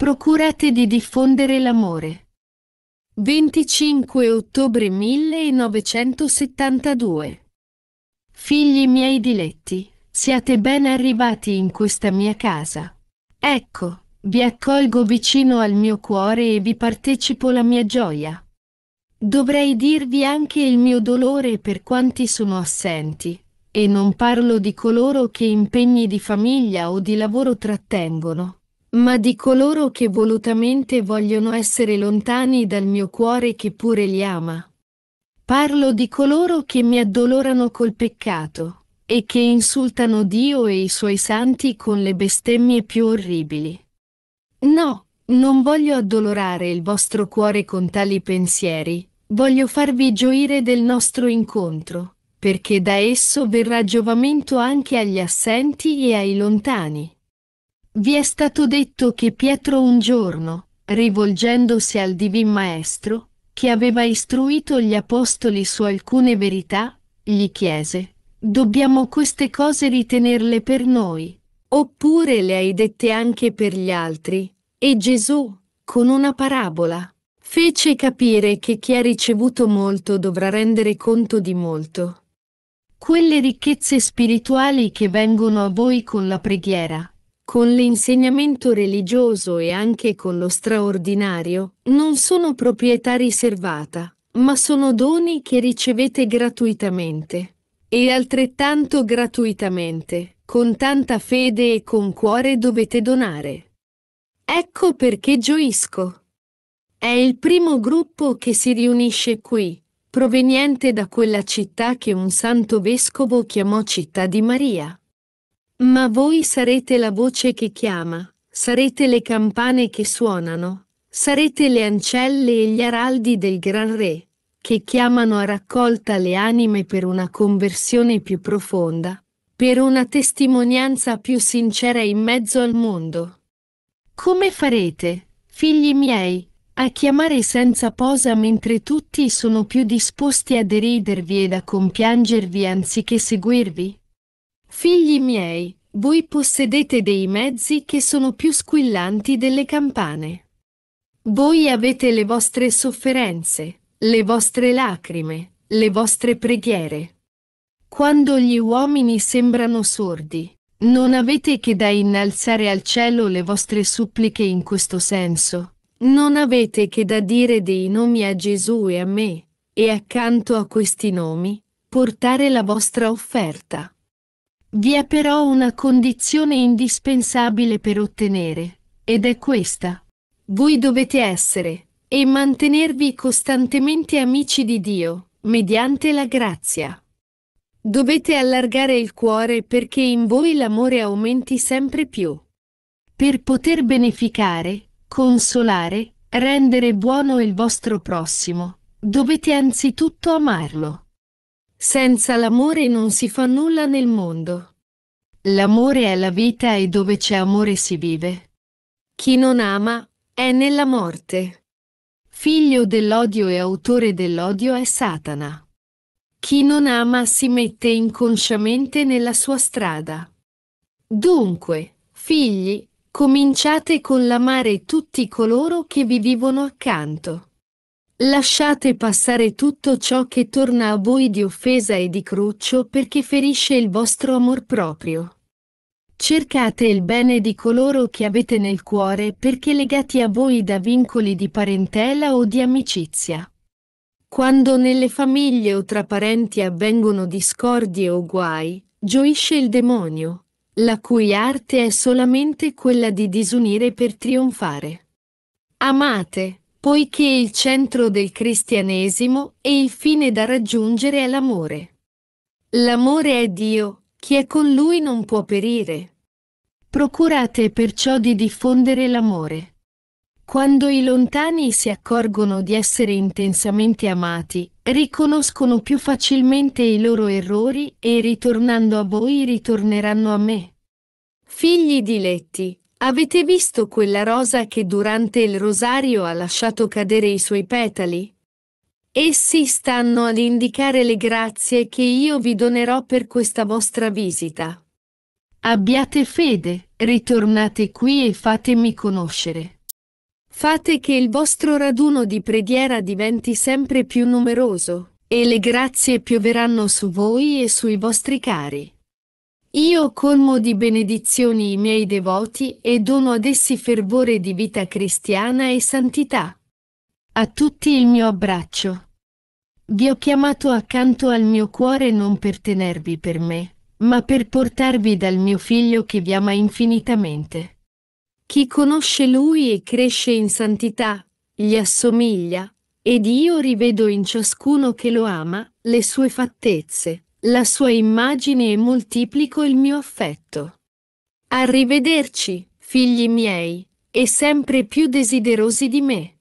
Procurate di diffondere l'amore. 25 ottobre 1972 Figli miei diletti, siate ben arrivati in questa mia casa. Ecco, vi accolgo vicino al mio cuore e vi partecipo la mia gioia. Dovrei dirvi anche il mio dolore per quanti sono assenti, e non parlo di coloro che impegni di famiglia o di lavoro trattengono, ma di coloro che volutamente vogliono essere lontani dal mio cuore che pure li ama. Parlo di coloro che mi addolorano col peccato, e che insultano Dio e i suoi santi con le bestemmie più orribili. No, non voglio addolorare il vostro cuore con tali pensieri, voglio farvi gioire del nostro incontro, perché da esso verrà giovamento anche agli assenti e ai lontani. Vi è stato detto che Pietro un giorno, rivolgendosi al Divin Maestro, che aveva istruito gli apostoli su alcune verità, gli chiese, dobbiamo queste cose ritenerle per noi, oppure le hai dette anche per gli altri? E Gesù, con una parabola, fece capire che chi ha ricevuto molto dovrà rendere conto di molto. Quelle ricchezze spirituali che vengono a voi con la preghiera, con l'insegnamento religioso e anche con lo straordinario, non sono proprietà riservata, ma sono doni che ricevete gratuitamente. E altrettanto gratuitamente, con tanta fede e con cuore dovete donare. Ecco perché gioisco. È il primo gruppo che si riunisce qui, proveniente da quella città che un santo vescovo chiamò città di Maria. Ma voi sarete la voce che chiama, sarete le campane che suonano, sarete le ancelle e gli araldi del Gran Re, che chiamano a raccolta le anime per una conversione più profonda, per una testimonianza più sincera in mezzo al mondo. Come farete, figli miei, a chiamare senza posa mentre tutti sono più disposti a deridervi ed a compiangervi anziché seguirvi? Figli miei, voi possedete dei mezzi che sono più squillanti delle campane. Voi avete le vostre sofferenze, le vostre lacrime, le vostre preghiere. Quando gli uomini sembrano sordi, non avete che da innalzare al cielo le vostre suppliche in questo senso, non avete che da dire dei nomi a Gesù e a me, e accanto a questi nomi, portare la vostra offerta. Vi è però una condizione indispensabile per ottenere, ed è questa. Voi dovete essere e mantenervi costantemente amici di Dio, mediante la grazia. Dovete allargare il cuore perché in voi l'amore aumenti sempre più. Per poter beneficare, consolare, rendere buono il vostro prossimo, dovete anzitutto amarlo. Senza l'amore non si fa nulla nel mondo. L'amore è la vita e dove c'è amore si vive. Chi non ama è nella morte. Figlio dell'odio e autore dell'odio è Satana. Chi non ama si mette inconsciamente nella sua strada. Dunque, figli, cominciate con l'amare tutti coloro che vi vivono accanto. Lasciate passare tutto ciò che torna a voi di offesa e di cruccio perché ferisce il vostro amor proprio. Cercate il bene di coloro che avete nel cuore perché legati a voi da vincoli di parentela o di amicizia. Quando nelle famiglie o tra parenti avvengono discordie o guai, gioisce il demonio, la cui arte è solamente quella di disunire per trionfare. Amate, poiché il centro del cristianesimo e il fine da raggiungere è l'amore. L'amore è Dio, chi è con lui non può perire. Procurate perciò di diffondere l'amore. Quando i lontani si accorgono di essere intensamente amati, riconoscono più facilmente i loro errori e ritornando a voi ritorneranno a me. Figli diletti, Avete visto quella rosa che durante il rosario ha lasciato cadere i suoi petali? Essi stanno ad indicare le grazie che io vi donerò per questa vostra visita. Abbiate fede, ritornate qui e fatemi conoscere. Fate che il vostro raduno di preghiera diventi sempre più numeroso, e le grazie pioveranno su voi e sui vostri cari. Io colmo di benedizioni i miei devoti e dono ad essi fervore di vita cristiana e santità. A tutti il mio abbraccio. Vi ho chiamato accanto al mio cuore non per tenervi per me, ma per portarvi dal mio figlio che vi ama infinitamente. Chi conosce lui e cresce in santità, gli assomiglia, ed io rivedo in ciascuno che lo ama, le sue fattezze, la sua immagine e moltiplico il mio affetto. Arrivederci, figli miei, e sempre più desiderosi di me.